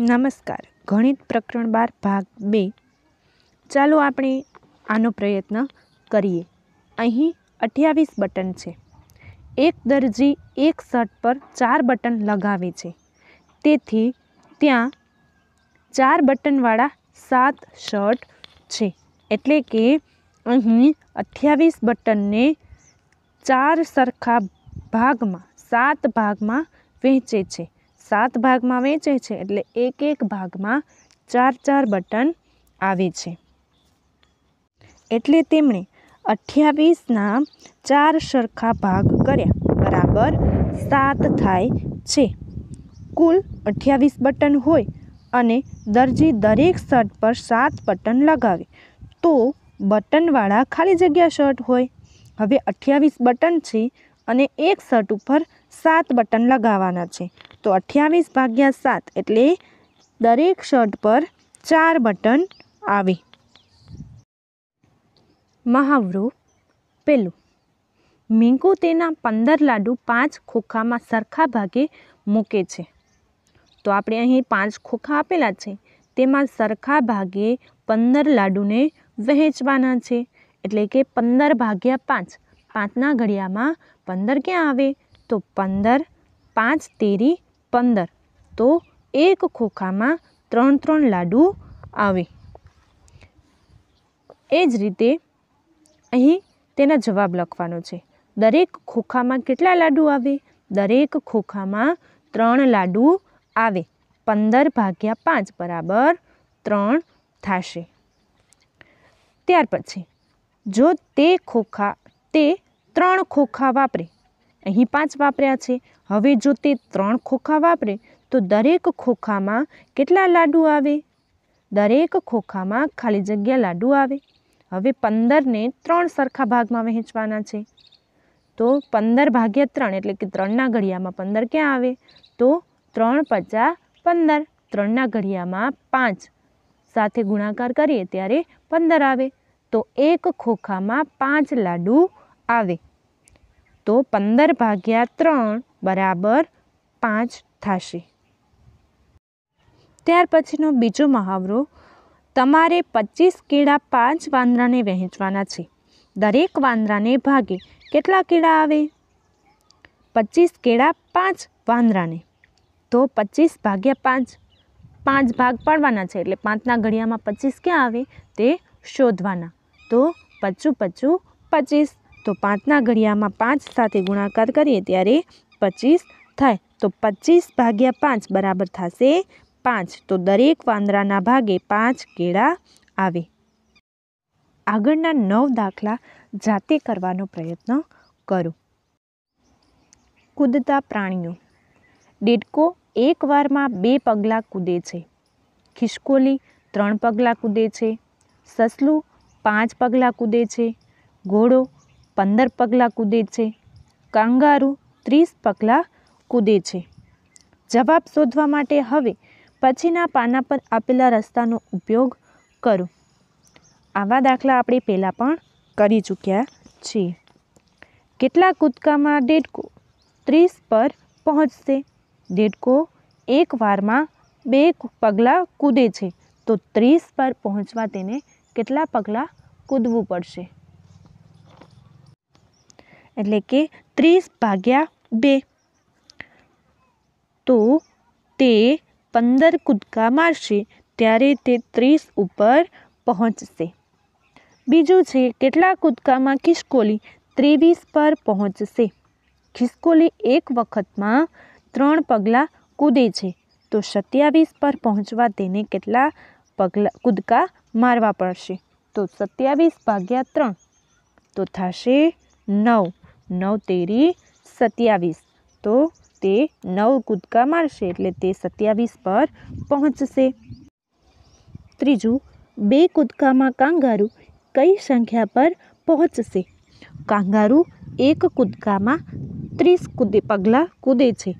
નમસ્કાર ગણિત પ્રકરણ બાર ભાગ બે ચાલો આપણે આનો પ્રયત્ન કરીએ અહીં અઠ્યાવીસ બટન છે એક દરજી એક શર્ટ પર ચાર બટન લગાવે છે તેથી ત્યાં ચાર બટનવાળા સાત શર્ટ છે એટલે કે અહીં અઠ્યાવીસ બટનને ચાર સરખા ભાગમાં સાત ભાગમાં વહેંચે છે સાત ભાગમાં વેચે છે એટલે એક એક ભાગમાં ચાર ચાર બટન આવે છે એટલે તેમણે અઠ્યાવીસના ચાર સરખા ભાગ કર્યા બરાબર સાત થાય છે કુલ અઠ્યાવીસ બટન હોય અને દરજી દરેક શર્ટ પર સાત બટન લગાવે તો બટનવાળા ખાલી જગ્યા શર્ટ હોય હવે અઠ્યાવીસ બટન છે અને એક શર્ટ ઉપર સાત બટન લગાવવાના છે તો અઠ્યાવીસ ભાગ્યા સાત એટલે દરેક શર્ટ પર ચાર બટન આવે મહાવરો પેલું મીંગો તેના પંદર લાડુ પાંચ ખોખામાં સરખા ભાગે મૂકે છે તો આપણે અહીં પાંચ ખોખા આપેલા છે તેમાં સરખા ભાગે પંદર લાડુને વહેંચવાના છે એટલે કે પંદર ભાગ્યા પાંચ પાંચના ઘડિયામાં પંદર ક્યાં આવે તો પંદર પાંચ તેરી પંદર તો એક ખોખામાં ત્રણ ત્રણ લાડુ આવે એ જ રીતે અહીં તેના જવાબ લખવાનો છે દરેક ખોખામાં કેટલા લાડુ આવે દરેક ખોખામાં ત્રણ લાડુ આવે પંદર ભાગ્યા પાંચ બરાબર ત્રણ થશે ત્યાર પછી જો તે ખોખા તે ત્રણ ખોખા વાપરે અહીં પાંચ વાપર્યા છે હવે જો તે ત્રણ ખોખા વાપરે તો દરેક ખોખામાં કેટલા લાડુ આવે દરેક ખોખામાં ખાલી જગ્યા લાડુ આવે હવે પંદરને ત્રણ સરખા ભાગમાં વહેંચવાના છે તો પંદર ભાગ્યા ત્રણ એટલે કે ત્રણના ઘડિયામાં પંદર ક્યાં આવે તો ત્રણ પચાસ પંદર ત્રણના ઘડિયામાં પાંચ સાથે ગુણાકાર કરીએ ત્યારે પંદર આવે તો એક ખોખામાં પાંચ લાડુ આવે તો પંદર ભાગ્યા ત્રણ બરાબર પાંચ થશે ત્યાર પછીનો બીજો મહાવરો તમારે પચીસ કેળા પાંચ વાંદરાને વહેંચવાના છે દરેક વાંદરાને ભાગે કેટલા કેળા આવે પચીસ કીડા પાંચ વાંદરાને તો પચીસ ભાગ્યા પાંચ પાંચ ભાગ પાડવાના છે એટલે પાંચના ઘડિયામાં પચીસ ક્યાં આવે તે શોધવાના તો પચું પચું પચીસ તો પાંચના ઘડિયામાં પાંચ સાથે ગુણાકાર કરીએ ત્યારે પચીસ થાય તો પચીસ ભાગ્યા પાંચ બરાબર થશે પાંચ તો દરેક વાંદરાના ભાગે પાંચ કેળા આવે આગળના નવ દાખલા જાતે કરવાનો પ્રયત્ન કરો કૂદતા પ્રાણીઓ ડેડકો એક વારમાં બે પગલાં કૂદે છે ખિસકોલી ત્રણ પગલાં કૂદે છે સસલું પાંચ પગલાં કૂદે છે ઘોડો પંદર પગલાં કૂદે છે કાંગારૂ ત્રીસ પગલાં કૂદે છે જવાબ શોધવા માટે હવે પછીના પાના પર આપેલા રસ્તાનો ઉપયોગ કરો આવા દાખલા આપણે પહેલાં પણ કરી ચૂક્યા છીએ કેટલા કૂદકામાં દેડકો ત્રીસ પર પહોંચશે દેડકો એક વારમાં બે પગલાં કૂદે છે તો ત્રીસ પર પહોંચવા તેને કેટલા પગલાં કૂદવું પડશે એટલે કે ત્રીસ ભાગ્યા બે તો તે પંદર કૂદકા મારશે ત્યારે તે ત્રીસ ઉપર પહોંચશે બીજું છે કેટલા કૂદકામાં ખિસકોલી ત્રેવીસ પર પહોંચશે ખિસકોલી એક વખતમાં ત્રણ પગલાં કૂદે છે તો સત્યાવીસ પર પહોંચવા તેને કેટલા પગલા કૂદકા મારવા પડશે તો સત્યાવીસ ભાગ્યા ત્રણ તો થશે નવ નવ તેરી સત્યાવીસ તો તે નવ કૂદકા મારશે એટલે તે સત્યાવીસ પર પહોંચશે ત્રીજું બે કૂદકામાં કાંગારું કઈ સંખ્યા પર પહોંચશે કાંગારું એક કૂદકામાં ત્રીસ કૂદે પગલાં કૂદે છે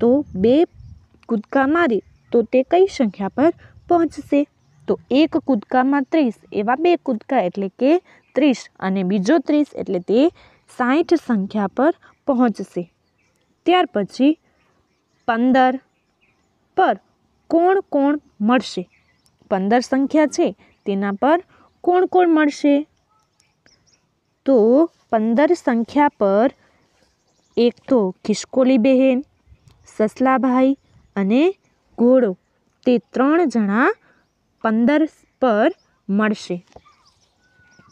તો બે કૂદકા મારે તો તે કઈ સંખ્યા પર પહોંચશે તો એક કૂદકામાં ત્રીસ એવા બે કૂદકા એટલે કે ત્રીસ અને બીજો ત્રીસ એટલે તે સાઠ સંખ્યા પર પહોંચશે ત્યાર પછી પંદર પર કોણ કોણ મળશે પંદર સંખ્યા છે તેના પર કોણ કોણ મળશે તો પંદર સંખ્યા પર એક તો ખિસકોલી બહેન સસલાભાઈ અને ઘોડો તે ત્રણ જણા પંદર પર મળશે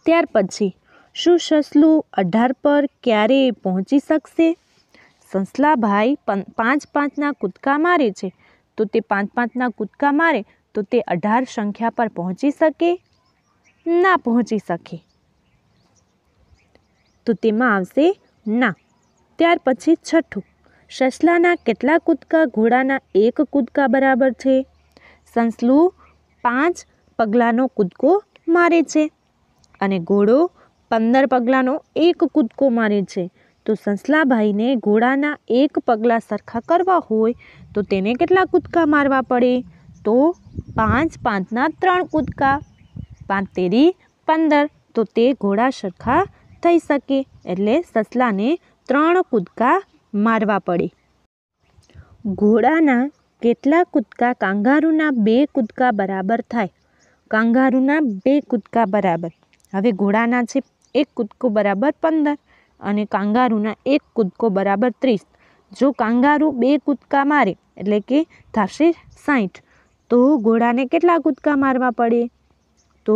ત્યાર પછી શું સસલું અઢાર પર ક્યારેય પહોંચી શકશે સસલાભાઈ પાંચ પાંચના કૂદકા મારે છે તો તે પાંચ પાંચના કૂદકા મારે તો તે અઢાર સંખ્યા પર પહોંચી શકે ના પહોંચી શકે તો તેમાં આવશે ના ત્યાર પછી છઠ્ઠું સસલાના કેટલા કૂદકા ઘોડાના એક કૂદકા બરાબર છે સંસલું પાંચ પગલાંનો કૂદકો મારે છે અને ઘોડો પંદર પગલાંનો એક કૂદકો મારે છે તો સસલાભાઈને ઘોડાના એક પગલાં સરખા કરવા હોય તો તેને કેટલા કૂદકા મારવા પડે તો પાંચ પાંચના ત્રણ કૂદકા પાંચ તેરી પંદર તો તે ઘોડા સરખા થઈ શકે એટલે સસલાને ત્રણ કૂદકા મારવા પડે ઘોડાના કેટલા કૂદકા કાંગારૂના બે કૂદકા બરાબર થાય કાંગારૂના બે કૂદકા બરાબર હવે ઘોડાના છે એક કૂદકો બરાબર પંદર અને કાંગારુના એક કૂદકો બરાબર ત્રીસ જો કાંગારૂ બે કૂદકા મારે એટલે કે થશે સાઠ તો ઘોડાને કેટલા કૂદકા મારવા પડે તો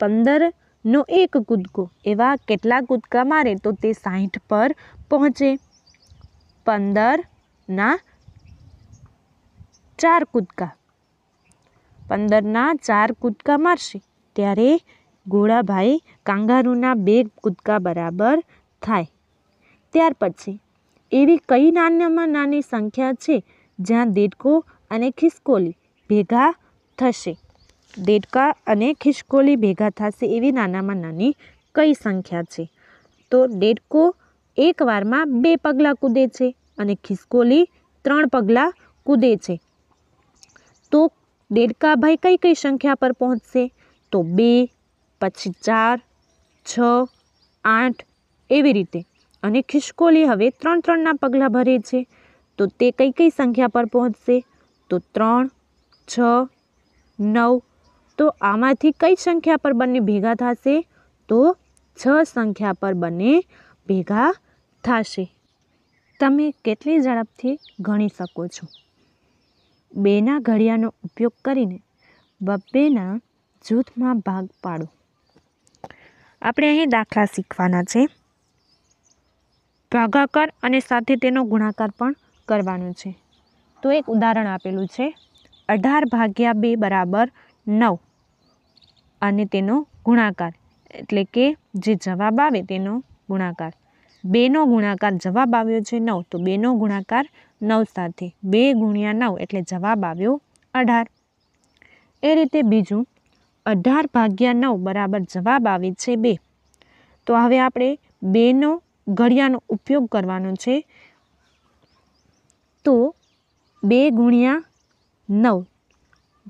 પંદરનો એક કૂદકો એવા કેટલા કૂદકા મારે તો તે સાઠ પર પહોંચે પંદરના ચાર કૂદકા પંદરના ચાર કૂદકા મારશે ત્યારે ઘોડાભાઈ કાંગારુના બે કૂદકા બરાબર થાય ત્યાર પછી એવી કઈ નાનામાં નાની સંખ્યા છે જ્યાં દેડકો અને ખિસકોલી ભેગા થશે દેડકા અને ખિસકોલી ભેગા થશે એવી નાનામાં નાની કઈ સંખ્યા છે તો દેડકો એક વારમાં બે પગલાં કૂદે છે અને ખિસકોલી ત્રણ પગલાં કૂદે છે તો દેડકાભાઈ કઈ કઈ સંખ્યા પર પહોંચશે તો બે પછી ચાર છ આઠ એવી રીતે અને ખિસકોલી હવે ત્રણ ત્રણના પગલાં ભરે છે તો તે કઈ કઈ સંખ્યા પર પહોંચશે તો ત્રણ છ નવ તો આમાંથી કઈ સંખ્યા પર બંને ભેગા થશે તો છ સંખ્યા પર બંને ભેગા થશે તમે કેટલી ઝડપથી ગણી શકો છો બેના ઘડિયાનો ઉપયોગ કરીને બબ્બેના જૂથમાં ભાગ પાડો આપણે અહીં દાખલા શીખવાના છે ભાગાકાર અને સાથે તેનો ગુણાકાર પણ કરવાનો છે તો એક ઉદાહરણ આપેલું છે અઢાર ભાગ્યા બે બરાબર નવ અને તેનો ગુણાકાર એટલે કે જે જવાબ આવે તેનો ગુણાકાર બેનો ગુણાકાર જવાબ આવ્યો છે નવ તો બેનો ગુણાકાર નવ સાથે બે ગુણ્યા નવ એટલે જવાબ આવ્યો અઢાર એ રીતે બીજું અઢાર ભાગ્યા નવ બરાબર જવાબ આવે છે બે તો હવે આપણે બેનો ઘડિયાનો ઉપયોગ કરવાનો છે તો બે ગુણ્યા નવ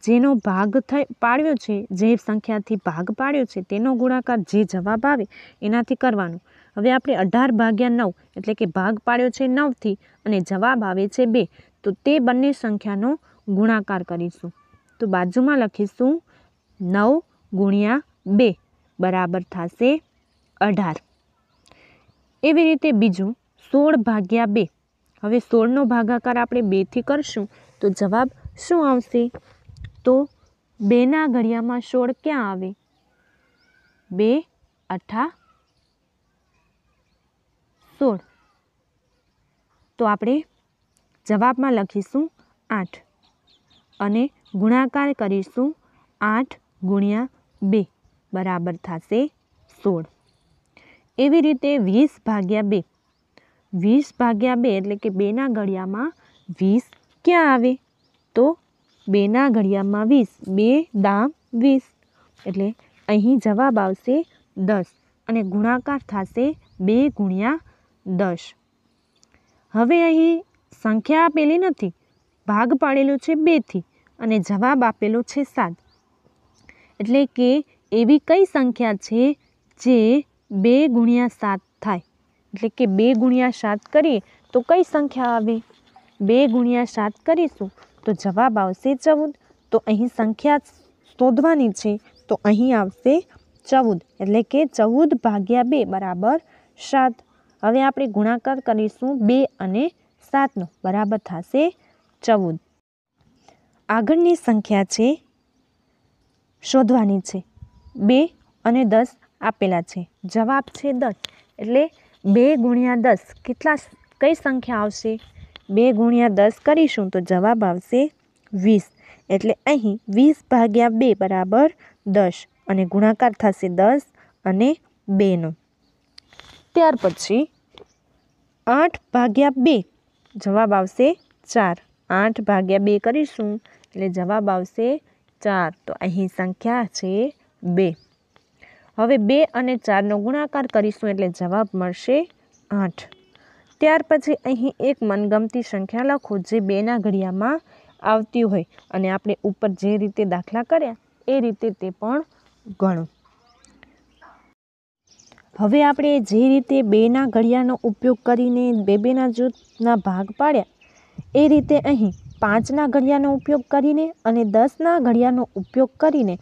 જેનો ભાગ થઈ પાડ્યો છે જે સંખ્યાથી ભાગ પાડ્યો છે તેનો ગુણાકાર જે જવાબ આવે એનાથી કરવાનો હવે આપણે અઢાર ભાગ્યા નવ એટલે કે ભાગ પાડ્યો છે નવથી અને જવાબ આવે છે બે તો તે બંને સંખ્યાનો ગુણાકાર કરીશું તો બાજુમાં લખીશું નવ ગુણ્યા બે બરાબર થશે અઢાર એવી રીતે બીજું સોળ ભાગ્યા બે હવે સોળનો ભાગાકાર આપણે બેથી કરશું તો જવાબ શું આવશે તો બેના ઘડિયામાં સોળ ક્યાં આવે બે અઠા સોળ તો આપણે જવાબમાં લખીશું આઠ અને ગુણાકાર કરીશું આઠ ગુણ્યા બે બરાબર થશે સોળ એવી રીતે વીસ ભાગ્યા બે વીસ ભાગ્યા બે એટલે કે બેના ઘડિયામાં વીસ ક્યાં આવે તો બેના ઘડિયામાં વીસ બે દામ વીસ એટલે અહીં જવાબ આવશે દસ અને ગુણાકાર થશે બે ગુણ્યા દસ હવે અહીં સંખ્યા આપેલી નથી ભાગ પાડેલો છે બેથી અને જવાબ આપેલો છે સાત એટલે કે એવી કઈ સંખ્યા છે જે બે ગુણ્યા સાત થાય એટલે કે બે ગુણ્યા સાત કરીએ તો કઈ સંખ્યા આવે બે ગુણ્યા સાત કરીશું તો જવાબ આવશે ચૌદ તો અહીં સંખ્યા શોધવાની છે તો અહીં આવશે ચૌદ એટલે કે ચૌદ ભાગ્યા બે બરાબર સાત હવે આપણે ગુણાકાર કરીશું બે અને સાતનો બરાબર થશે ચૌદ આગળની સંખ્યા છે શોધવાની છે બે અને દસ આપેલા છે જવાબ છે દસ એટલે બે ગુણ્યા દસ કેટલા કઈ સંખ્યા આવશે બે ગુણ્યા દસ કરીશું તો જવાબ આવશે વીસ એટલે અહીં વીસ ભાગ્યા બે બરાબર દસ અને ગુણાકાર થશે દસ અને બેનો ત્યાર પછી આઠ ભાગ્યા બે જવાબ આવશે ચાર આઠ ભાગ્યા બે કરીશું એટલે જવાબ આવશે ચાર તો અહીં સંખ્યા છે બે હવે બે અને ચારનો ગુણાકાર કરીશું એટલે જવાબ મળશે આઠ ત્યાર પછી અહીં એક મનગમતી સંખ્યા લખો જે બેના ઘડિયામાં આવતી હોય અને આપણે ઉપર જે રીતે દાખલા કર્યા એ રીતે તે પણ ગણો હવે આપણે જે રીતે બેના ઘડિયાનો ઉપયોગ કરીને બે બેના જૂથના ભાગ પાડ્યા એ રીતે અહીં પાંચના ઘડિયાનો ઉપયોગ કરીને અને દસના ઘડિયાનો ઉપયોગ કરીને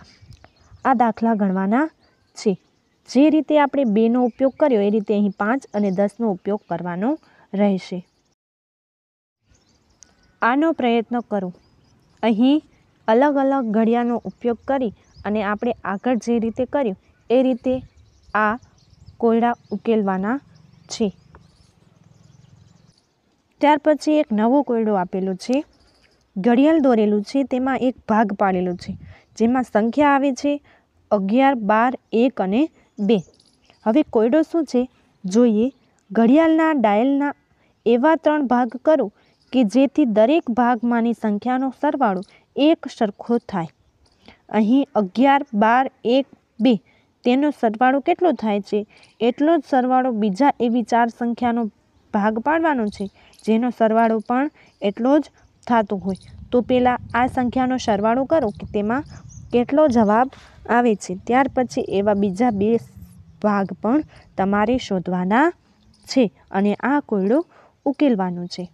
આ દાખલા ગણવાના છે જે રીતે આપણે બેનો ઉપયોગ કર્યો એ રીતે અહીં પાંચ અને દસનો ઉપયોગ કરવાનો રહેશે આનો પ્રયત્ન કરો અહીં અલગ અલગ ઘડિયાનો ઉપયોગ કરી અને આપણે આગળ જે રીતે કર્યું એ રીતે આ કોયડા ઉકેલવાના છે ત્યાર પછી એક નવો કોયડો આપેલો છે ઘડિયાળ દોરેલું છે તેમાં એક ભાગ પાડેલો છે જેમાં સંખ્યા આવે છે અગિયાર બાર એક અને બે હવે કોયડો શું છે જોઈએ ઘડિયાળના ડાયલના એવા ત્રણ ભાગ કરો કે જેથી દરેક ભાગમાંની સંખ્યાનો સરવાળો એક સરખો થાય અહીં અગિયાર બાર એક બે તેનો સરવાળો કેટલો થાય છે એટલો જ સરવાળો બીજા એવી ચાર સંખ્યાનો ભાગ પાડવાનો છે જેનો સરવાળો પણ એટલો જ થતું હોય તો પહેલાં આ સંખ્યાનો સરવાળો કરો કે તેમાં કેટલો જવાબ આવે છે ત્યાર પછી એવા બીજા બે ભાગ પણ તમારે શોધવાના છે અને આ કોયડો ઉકેલવાનો છે